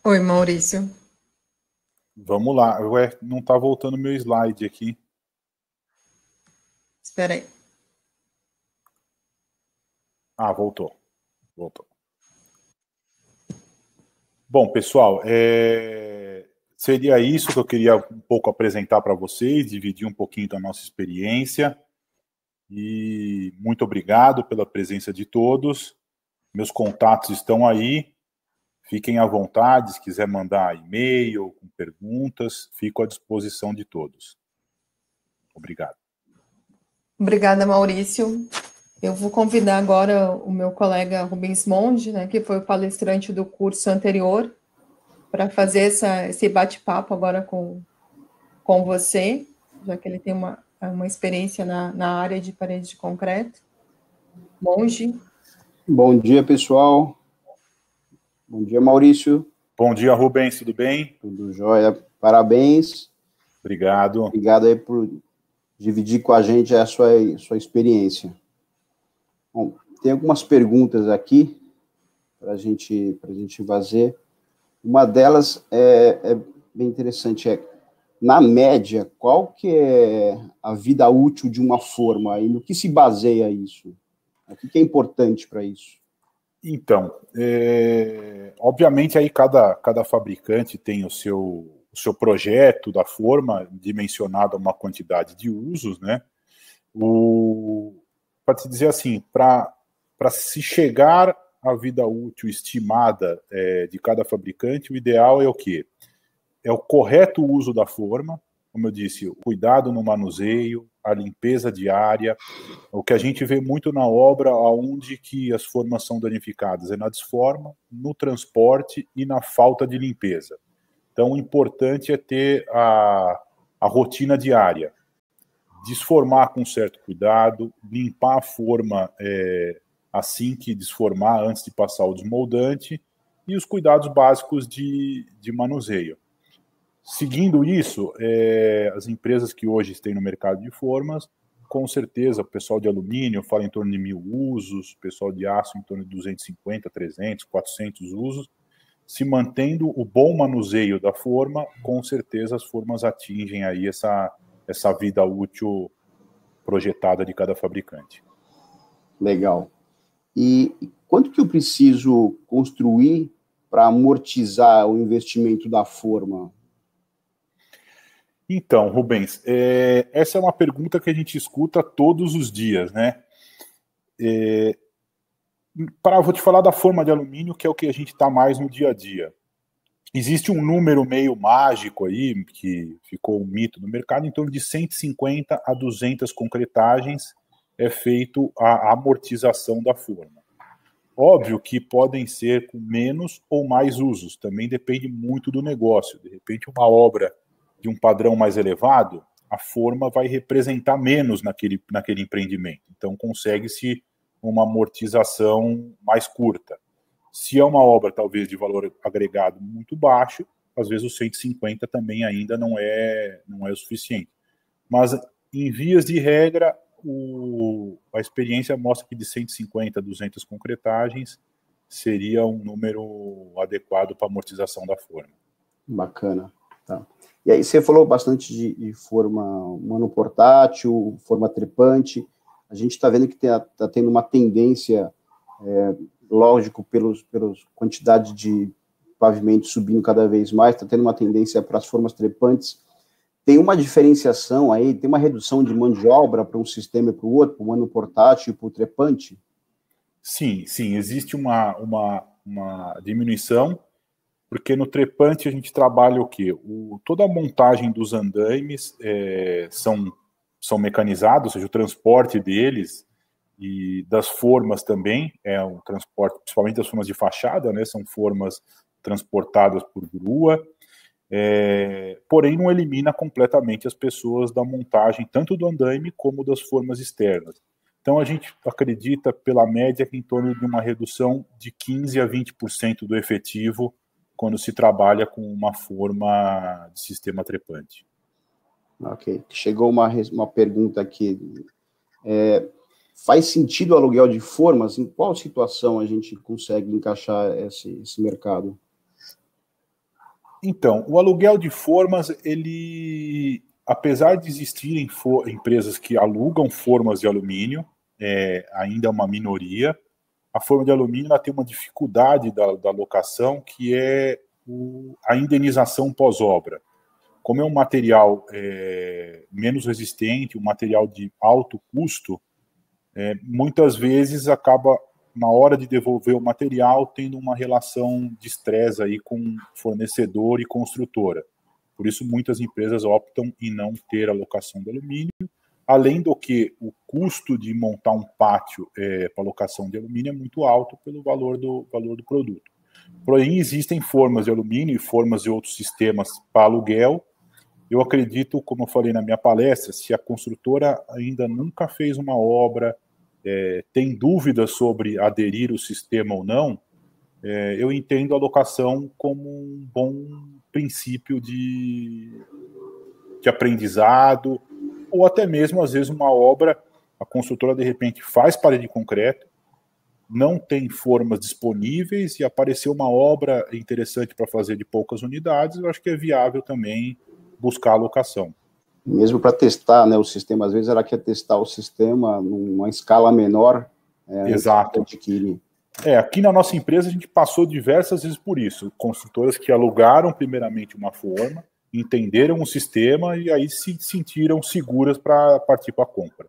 [SPEAKER 1] Oi, Maurício.
[SPEAKER 2] Vamos lá. Ué, não está voltando meu slide aqui. Espera aí. Ah, voltou. Voltou. Bom, pessoal, é... seria isso que eu queria um pouco apresentar para vocês, dividir um pouquinho da nossa experiência. E muito obrigado pela presença de todos. Meus contatos estão aí. Fiquem à vontade, se quiser mandar e-mail com perguntas, fico à disposição de todos. Obrigado.
[SPEAKER 1] Obrigada, Maurício. Eu vou convidar agora o meu colega Rubens Monde, né, que foi o palestrante do curso anterior, para fazer essa, esse bate-papo agora com, com você, já que ele tem uma, uma experiência na, na área de parede de concreto.
[SPEAKER 3] Monge. Bom dia, pessoal. Bom dia, Maurício. Bom dia, Rubens, tudo bem? Tudo jóia, parabéns. Obrigado. Obrigado aí por dividir com a gente a sua, sua experiência. Bom, tem algumas perguntas aqui para gente, a gente fazer. Uma delas é, é, bem interessante, é, na média, qual que é a vida útil de uma forma e no que se baseia isso? O que é importante para isso?
[SPEAKER 2] Então, é, obviamente aí cada, cada fabricante tem o seu, o seu projeto da forma dimensionada uma quantidade de usos, né? Para te dizer assim, para se chegar à vida útil estimada é, de cada fabricante, o ideal é o quê? É o correto uso da forma, como eu disse, o cuidado no manuseio, a limpeza diária, o que a gente vê muito na obra, aonde que as formas são danificadas, é na desforma, no transporte e na falta de limpeza. Então, o importante é ter a, a rotina diária, desformar com certo cuidado, limpar a forma é, assim que desformar, antes de passar o desmoldante, e os cuidados básicos de, de manuseio. Seguindo isso, é, as empresas que hoje estão no mercado de formas, com certeza, o pessoal de alumínio fala em torno de mil usos, o pessoal de aço em torno de 250, 300, 400 usos. Se mantendo o bom manuseio da forma, com certeza as formas atingem aí essa, essa vida útil projetada de cada fabricante. Legal. E
[SPEAKER 3] quanto que eu preciso construir para amortizar o investimento da forma?
[SPEAKER 2] Então, Rubens, é, essa é uma pergunta que a gente escuta todos os dias, né? É, para, vou te falar da forma de alumínio, que é o que a gente está mais no dia a dia. Existe um número meio mágico aí, que ficou um mito no mercado, em torno de 150 a 200 concretagens é feito a amortização da forma. Óbvio que podem ser com menos ou mais usos, também depende muito do negócio. De repente, uma obra de um padrão mais elevado, a forma vai representar menos naquele, naquele empreendimento. Então, consegue-se uma amortização mais curta. Se é uma obra, talvez, de valor agregado muito baixo, às vezes os 150 também ainda não é, não é o suficiente. Mas, em vias de regra, o, a experiência mostra que de 150 a 200 concretagens seria um número adequado para amortização da forma. Bacana.
[SPEAKER 3] Tá. E aí você falou bastante de, de forma monoportátil, forma trepante. A gente está vendo que está tendo uma tendência, é, lógico, pelos pelos quantidade de pavimentos subindo cada vez mais, está tendo uma tendência para as formas trepantes. Tem uma diferenciação aí, tem uma redução de mão de obra para
[SPEAKER 2] um sistema e para o outro, para o monoportátil e para o trepante? Sim, sim, existe uma, uma, uma diminuição porque no trepante a gente trabalha o quê? O, toda a montagem dos andaimes é, são, são mecanizados, ou seja, o transporte deles e das formas também, é um transporte, principalmente das formas de fachada, né, são formas transportadas por grua, é, porém não elimina completamente as pessoas da montagem, tanto do andaime como das formas externas. Então a gente acredita, pela média, que em torno de uma redução de 15% a 20% do efetivo quando se trabalha com uma forma de sistema trepante. Ok. Chegou uma, uma pergunta aqui.
[SPEAKER 3] É, faz sentido o aluguel de formas? Em qual situação a gente
[SPEAKER 2] consegue encaixar esse, esse mercado? Então, o aluguel de formas, ele, apesar de existirem empresas que alugam formas de alumínio, é, ainda é uma minoria, a forma de alumínio ela tem uma dificuldade da, da locação, que é o, a indenização pós-obra. Como é um material é, menos resistente, um material de alto custo, é, muitas vezes acaba, na hora de devolver o material, tendo uma relação de estresse aí com fornecedor e construtora. Por isso, muitas empresas optam em não ter a locação de alumínio Além do que o custo de montar um pátio é, para locação de alumínio é muito alto pelo valor do, valor do produto. Porém, existem formas de alumínio e formas de outros sistemas para aluguel. Eu acredito, como eu falei na minha palestra, se a construtora ainda nunca fez uma obra, é, tem dúvidas sobre aderir o sistema ou não, é, eu entendo a locação como um bom princípio de, de aprendizado, ou até mesmo, às vezes, uma obra, a construtora, de repente, faz parede de concreto, não tem formas disponíveis e apareceu uma obra interessante para fazer de poucas unidades, eu acho que é viável também buscar a locação.
[SPEAKER 3] Mesmo para testar né, o sistema, às vezes ela quer testar o sistema numa escala menor. É, Exato. Adquire.
[SPEAKER 2] É, aqui na nossa empresa a gente passou diversas vezes por isso. Construtoras que alugaram primeiramente uma forma, entenderam o sistema e aí se sentiram seguras para partir para a compra.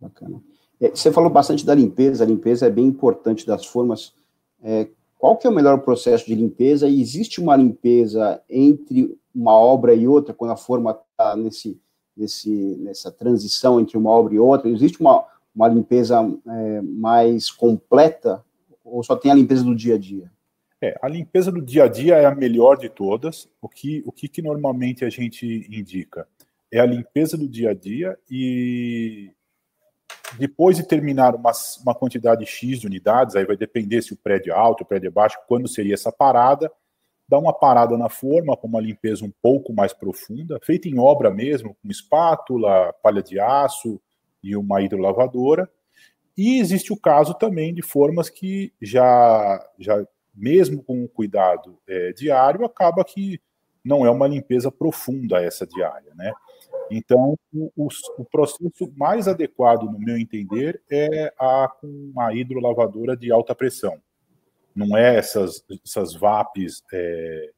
[SPEAKER 2] Bacana. É, você falou bastante da limpeza, a limpeza é bem importante das formas.
[SPEAKER 3] É, qual que é o melhor processo de limpeza? E existe uma limpeza entre uma obra e outra, quando a forma está nesse, nesse, nessa transição entre uma obra e outra? Existe uma, uma limpeza é, mais completa ou só tem a
[SPEAKER 2] limpeza do dia a dia? É, a limpeza do dia a dia é a melhor de todas. O que, o que, que normalmente a gente indica? É a limpeza do dia a dia e depois de terminar uma, uma quantidade X de unidades, aí vai depender se o prédio é alto, o prédio é baixo, quando seria essa parada, dá uma parada na forma, com uma limpeza um pouco mais profunda, feita em obra mesmo, com espátula, palha de aço e uma hidrolavadora. E existe o caso também de formas que já, já mesmo com o cuidado é, diário, acaba que não é uma limpeza profunda essa diária, né? Então, o, o, o, processo mais adequado, no meu entender, é a com uma hidrolavadora de alta pressão. Não é essas, essas VAPs é,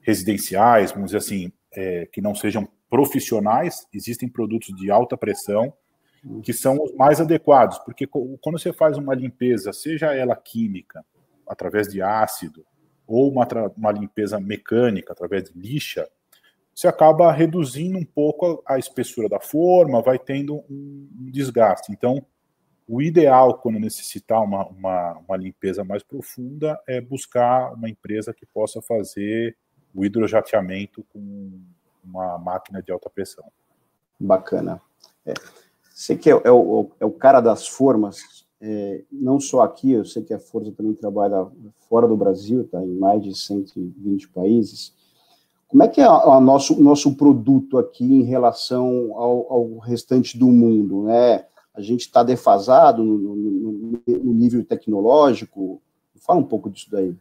[SPEAKER 2] residenciais, vamos dizer assim, é, que não sejam profissionais, existem produtos de alta pressão que são os mais adequados, porque quando você faz uma limpeza, seja ela química, através de ácido, ou uma, uma limpeza mecânica através de lixa, você acaba reduzindo um pouco a, a espessura da forma, vai tendo um, um desgaste. Então, o ideal, quando necessitar uma, uma, uma, limpeza mais profunda, é buscar uma empresa que possa fazer o hidrojateamento com uma máquina de alta pressão. Bacana. É. Você
[SPEAKER 3] que é, é, é, o, é o cara das formas, é, não só aqui, eu sei que a Força também trabalha fora do Brasil, está em mais de 120 países. Como é que é o nosso, nosso produto aqui em relação ao, ao restante do mundo? Né? A gente está defasado no, no, no, nível tecnológico?
[SPEAKER 2] Fala um pouco disso daí.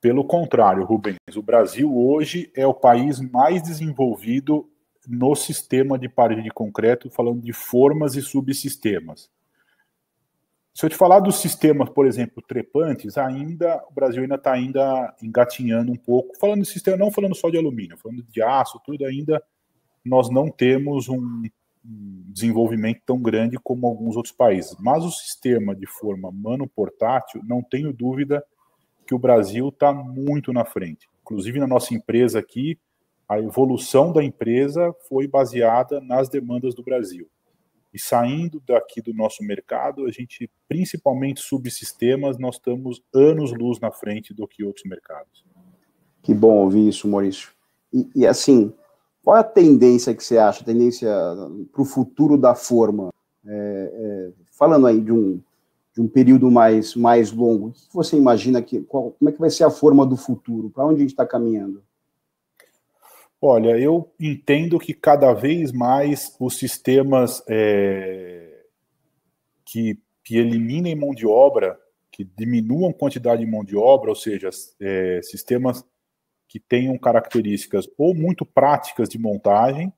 [SPEAKER 2] Pelo contrário, Rubens, o Brasil hoje é o país mais desenvolvido no sistema de parede de concreto, falando de formas e subsistemas se eu te falar dos sistemas, por exemplo, trepantes, ainda o Brasil ainda está ainda engatinhando um pouco. Falando de sistema, não falando só de alumínio, falando de aço, tudo ainda nós não temos um desenvolvimento tão grande como alguns outros países. Mas o sistema de forma mano portátil, não tenho dúvida que o Brasil está muito na frente. Inclusive na nossa empresa aqui, a evolução da empresa foi baseada nas demandas do Brasil. E saindo daqui do nosso mercado, a gente, principalmente subsistemas, nós estamos anos-luz na frente do que outros mercados.
[SPEAKER 3] Que bom ouvir isso, Maurício. E, e assim, qual é a tendência que você acha, tendência para o futuro da forma? É, é, falando aí de um, de um período mais, mais longo, o que você
[SPEAKER 2] imagina que, qual, como é que vai ser a forma do futuro? Para onde a gente está caminhando? Olha, eu entendo que cada vez mais os sistemas é, que, que eliminem mão de obra, que diminuam quantidade de mão de obra, ou seja, é, sistemas que tenham características ou muito práticas de montagem,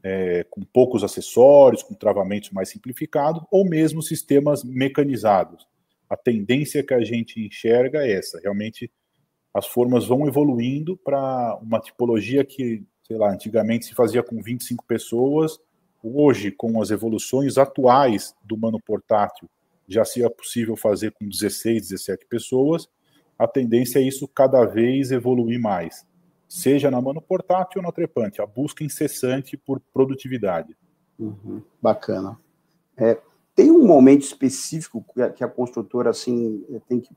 [SPEAKER 2] é, com poucos acessórios, com travamentos mais simplificados, ou mesmo sistemas mecanizados. A tendência que a gente enxerga é essa, realmente as formas vão evoluindo para uma tipologia que, sei lá, antigamente se fazia com 25 pessoas, hoje, com as evoluções atuais do mano portátil, já se é possível fazer com 16, 17 pessoas, a tendência é isso cada vez evoluir mais, seja na mano portátil ou na trepante, a busca incessante por produtividade. Uhum, bacana.
[SPEAKER 3] É, tem um momento específico que a, que a construtora assim eh, tem que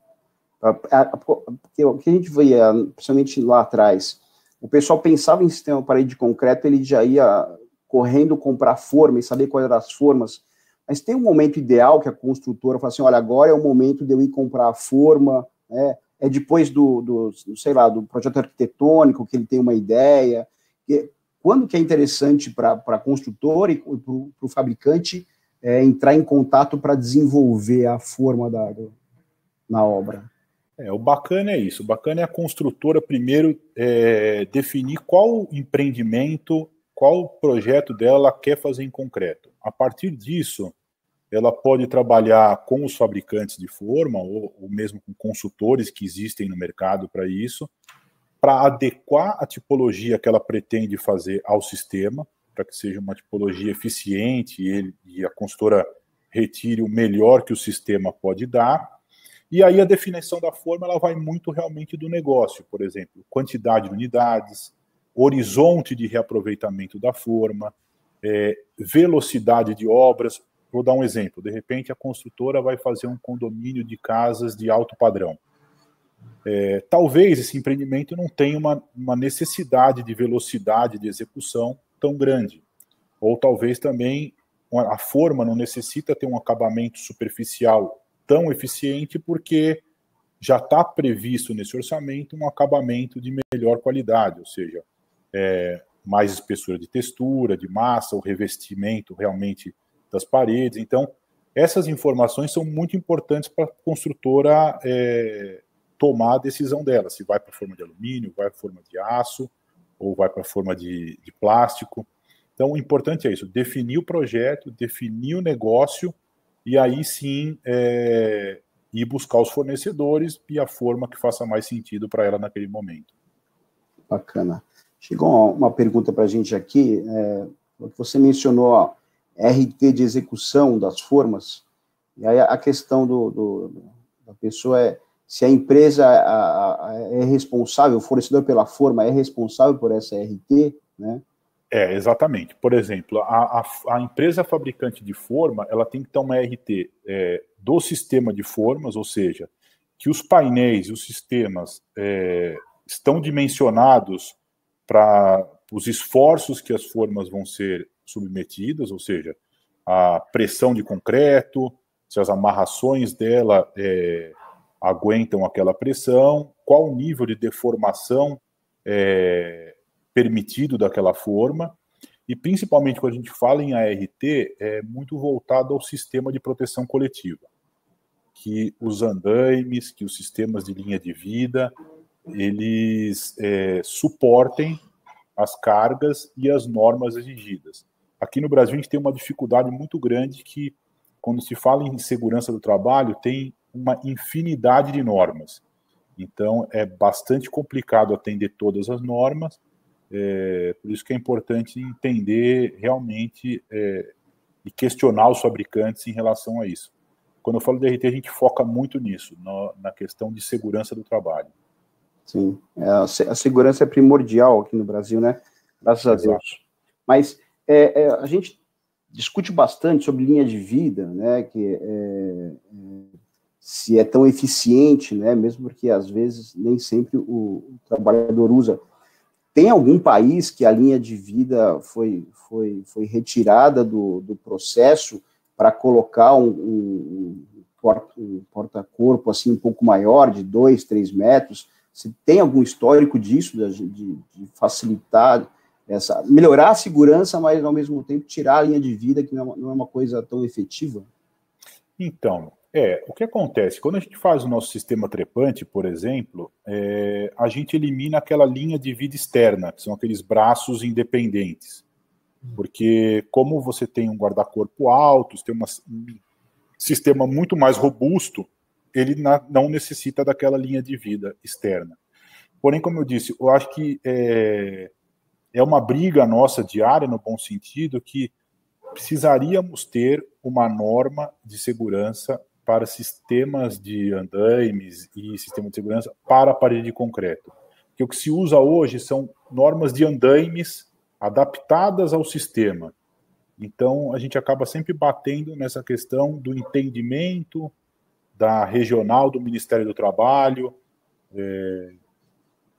[SPEAKER 3] porque o que a gente via, principalmente lá atrás, o pessoal pensava em sistema parede de concreto, ele já ia correndo comprar forma e saber quais eram as formas. Mas tem um momento ideal que a construtora fala assim: olha, agora é o momento de eu ir comprar a forma, né? é depois do, do, sei lá, do projeto arquitetônico que ele tem uma ideia. Quando que é interessante para a construtora e para o fabricante é, entrar em contato para
[SPEAKER 2] desenvolver a forma da, na obra? É, o bacana é isso. O bacana é a construtora primeiro é, definir qual empreendimento, qual projeto dela quer fazer em concreto. A partir disso, ela pode trabalhar com os fabricantes de forma ou, ou mesmo com consultores que existem no mercado para isso, para adequar a tipologia que ela pretende fazer ao sistema, para que seja uma tipologia eficiente e, ele, e a consultora retire o melhor que o sistema pode dar e aí a definição da forma ela vai muito realmente do negócio, por exemplo, quantidade de unidades, horizonte de reaproveitamento da forma, é, velocidade de obras. Vou dar um exemplo. De repente, a construtora vai fazer um condomínio de casas de alto padrão. É, talvez esse empreendimento não tenha uma, uma necessidade de velocidade de execução tão grande. Ou talvez também a forma não necessita ter um acabamento superficial tão eficiente porque já está previsto nesse orçamento um acabamento de melhor qualidade, ou seja, é, mais espessura de textura, de massa, o revestimento realmente das paredes. Então, essas informações são muito importantes para a construtora é, tomar a decisão dela, se vai para a forma de alumínio, vai para a forma de aço, ou vai para a forma de, de plástico. Então, o importante é isso, definir o projeto, definir o negócio e aí sim é, ir buscar os fornecedores e a forma que faça mais sentido para ela naquele momento.
[SPEAKER 3] Bacana. Chegou uma pergunta para a gente aqui. É, você mencionou ó, RT de execução das formas, e aí a questão do, do, da pessoa é se a empresa é responsável, o fornecedor pela forma é responsável por essa RT,
[SPEAKER 2] né? É, exatamente. Por exemplo, a, a, a, empresa fabricante de forma, ela tem que ter uma RT é, do sistema de formas, ou seja, que os painéis e os sistemas é, estão dimensionados para os esforços que as formas vão ser submetidas, ou seja, a pressão de concreto, se as amarrações dela é, aguentam aquela pressão, qual o nível de deformação é, permitido daquela forma. E principalmente quando a gente fala em ART, é muito voltado ao sistema de proteção coletiva, que os andaimes, que os sistemas de linha de vida, eles é, suportem as cargas e as normas exigidas. Aqui no Brasil a gente tem uma dificuldade muito grande que quando se fala em segurança do trabalho tem uma infinidade de normas. Então é bastante complicado atender todas as normas é, por isso que é importante entender realmente é, e questionar os fabricantes em relação a isso. Quando eu falo DRT, a gente foca muito nisso, no, na questão de segurança do trabalho. Sim, é, a segurança é primordial aqui no Brasil, né?
[SPEAKER 3] Graças a Deus. Mas é, é, a gente discute bastante sobre linha de vida, né? Que é, se é tão eficiente, né? Mesmo porque às vezes nem sempre o, o trabalhador usa tem algum país que a linha de vida foi, foi, foi retirada do, do processo para colocar um, um, um porta-corpo assim um pouco maior, de dois, três metros? Você tem algum histórico disso, de, de, facilitar essa. melhorar a segurança, mas ao mesmo tempo tirar a linha de vida, que não é uma, não é uma coisa tão
[SPEAKER 2] efetiva? Então, é, o que acontece? Quando a gente faz o nosso sistema trepante, por exemplo, é, a gente elimina aquela linha de vida externa, que são aqueles braços independentes. Porque, como você tem um guarda-corpo alto, você tem uma, um sistema muito mais robusto, ele na, não necessita daquela linha de vida externa. Porém, como eu disse, eu acho que é, é uma briga nossa diária, no bom sentido, que precisaríamos ter uma norma de segurança para sistemas de andaimes e sistema de segurança para a parede de concreto. Porque o que se usa hoje são normas de andaimes adaptadas ao sistema. Então, a gente acaba sempre batendo nessa questão do entendimento da regional do Ministério do Trabalho. É,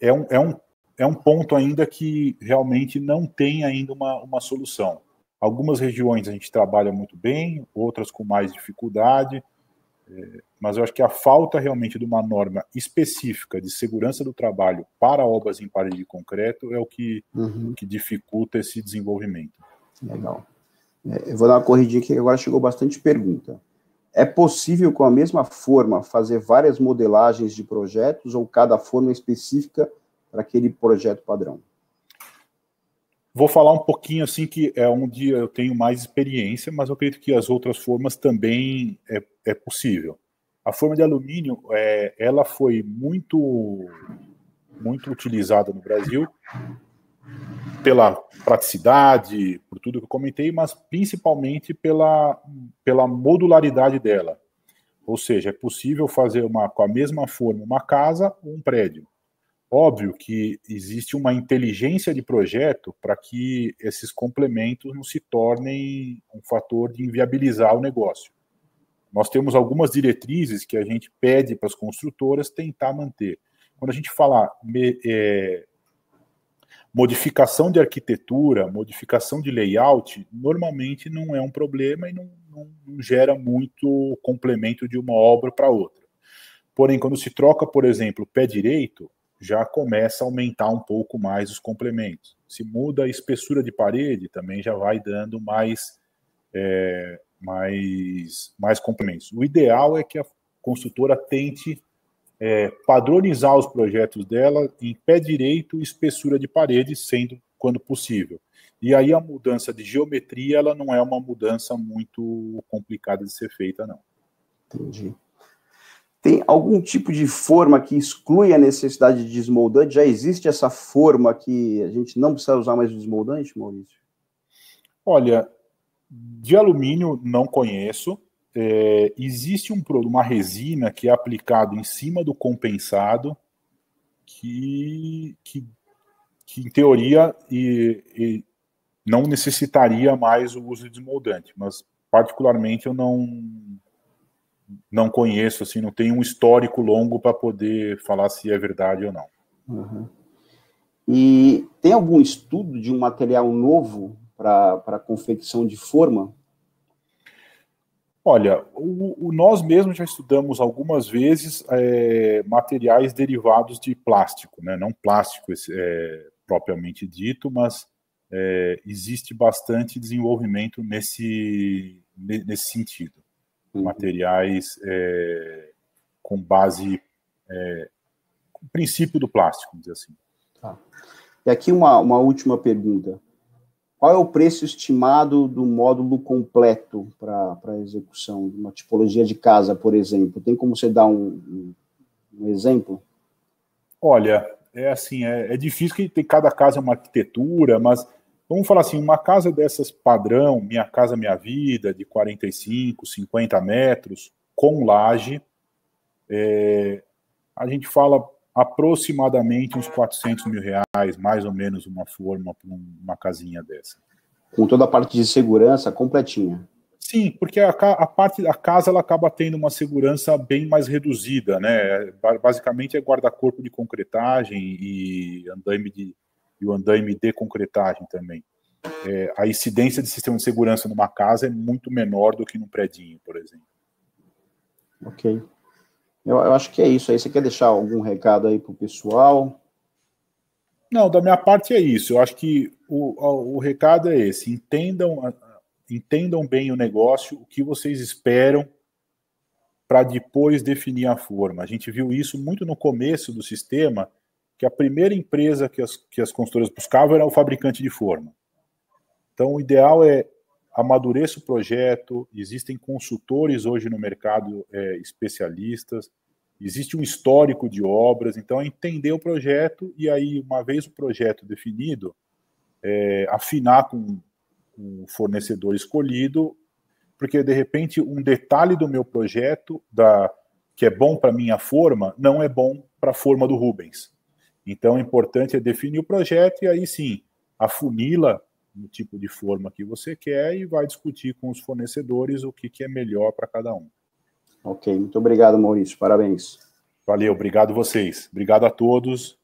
[SPEAKER 2] é, um, é, um, é um ponto ainda que realmente não tem ainda uma, uma solução. Algumas regiões a gente trabalha muito bem, outras com mais dificuldade mas eu acho que a falta realmente de uma norma específica de segurança do trabalho para obras em parede de concreto é o que, uhum. que dificulta esse desenvolvimento. Legal.
[SPEAKER 3] É, eu vou dar uma corridinha aqui. agora chegou bastante pergunta. É possível, com a mesma forma, fazer várias modelagens de projetos ou cada forma específica para aquele projeto padrão?
[SPEAKER 2] Vou falar um pouquinho assim que é onde eu tenho mais experiência, mas eu acredito que as outras formas também é, é possível. A forma de alumínio, é, ela foi muito, muito utilizada no Brasil pela praticidade, por tudo que eu comentei, mas principalmente pela, pela modularidade dela. Ou seja, é possível fazer uma, com a mesma forma uma casa ou um prédio. Óbvio que existe uma inteligência de projeto para que esses complementos não se tornem um fator de inviabilizar o negócio. Nós temos algumas diretrizes que a gente pede para as construtoras tentar manter. Quando a gente fala é, modificação de arquitetura, modificação de layout, normalmente não é um problema e não, não, não gera muito complemento de uma obra para outra. Porém, quando se troca, por exemplo, pé direito, já começa a aumentar um pouco mais os complementos. Se muda a espessura de parede, também já vai dando mais, é, mais, mais complementos. O ideal é que a construtora tente é, padronizar os projetos dela em pé direito e espessura de parede, sendo quando possível. E aí a mudança de geometria ela não é uma mudança muito complicada de ser feita, não.
[SPEAKER 3] Entendi. Tem algum tipo de forma que exclui a necessidade de desmoldante? Já existe essa forma que a gente não precisa usar
[SPEAKER 2] mais o desmoldante, Maurício? Olha, de alumínio não conheço. É, existe um, uma resina que é aplicada em cima do compensado que, que, que em teoria, e, e não necessitaria mais o uso de desmoldante, mas particularmente eu não não conheço, assim, não tenho um histórico longo para poder falar se é verdade ou não.
[SPEAKER 3] Uhum. E tem algum estudo de um material novo para confecção de forma?
[SPEAKER 2] Olha, o, o, nós mesmos já estudamos algumas vezes é, materiais derivados de plástico, né? não plástico é, propriamente dito, mas é, existe bastante desenvolvimento nesse, nesse sentido. Uhum. materiais é, com base, é, com princípio do plástico, vamos dizer assim. Tá. E aqui uma, uma última
[SPEAKER 3] pergunta. Qual é o preço estimado do módulo completo para a execução de uma tipologia de casa, por exemplo? Tem como você dar um, um
[SPEAKER 2] exemplo? Olha, é assim, é, é difícil que tem, cada casa é uma arquitetura, mas vamos falar assim, uma casa dessas padrão, Minha Casa Minha Vida, de 45, 50 metros, com laje, é, a gente fala aproximadamente uns 400 mil reais, mais ou menos uma forma para uma casinha dessa. Com toda a parte de segurança completinha. Sim, porque a, a parte da casa ela acaba tendo uma segurança bem mais reduzida, né? Basicamente é guarda-corpo de concretagem e andaime de, e o andaime de concretagem também. É, a incidência de sistema de segurança numa casa é muito menor do que num predinho, por exemplo. Ok. Eu, eu acho que é isso aí. Você quer deixar algum recado aí para o pessoal? Não, da minha parte é isso. Eu acho que o, o recado é esse. Entendam, entendam bem o negócio, o que vocês esperam para depois definir a forma. A gente viu isso muito no começo do sistema, que a primeira empresa que as, que as consultoras buscavam era o fabricante de forma. Então, o ideal é amadureça o projeto, existem consultores hoje no mercado é, especialistas, existe um histórico de obras, então é entender o projeto e aí, uma vez o projeto definido, é, afinar com, com o fornecedor escolhido, porque de repente um detalhe do meu projeto, da que é bom para minha forma, não é bom para a forma do Rubens. Então, o é importante é definir o projeto e aí sim, afunila no tipo de forma que você quer e vai discutir com os fornecedores o que, que é melhor para cada um. Ok, muito obrigado, Maurício. Parabéns. Valeu, obrigado vocês. Obrigado a todos.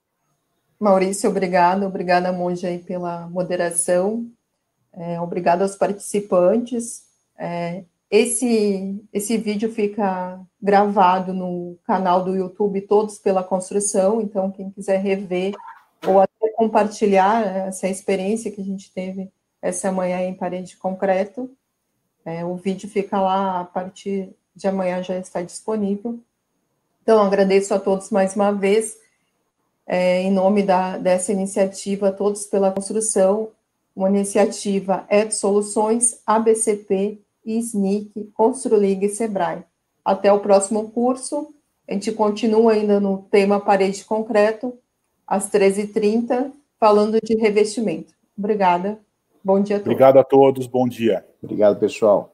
[SPEAKER 1] Maurício, obrigado. Obrigada, Monge, aí, pela moderação. É, obrigado aos participantes. É, esse, esse vídeo fica gravado no canal do YouTube Todos pela Construção, então quem quiser rever ou até compartilhar essa experiência que a gente teve essa manhã em parede concreto, é, o vídeo fica lá a partir de amanhã já está disponível. Então agradeço a todos mais uma vez, é, em nome da, dessa iniciativa Todos pela Construção, uma iniciativa Ed é soluções ABCP SNIC, Construlig e Sebrae. Até o próximo curso. A gente continua ainda no tema parede concreto, às 13h30, falando de revestimento. Obrigada. Bom dia a todos. Obrigado
[SPEAKER 2] a todos. Bom dia. Obrigado, pessoal.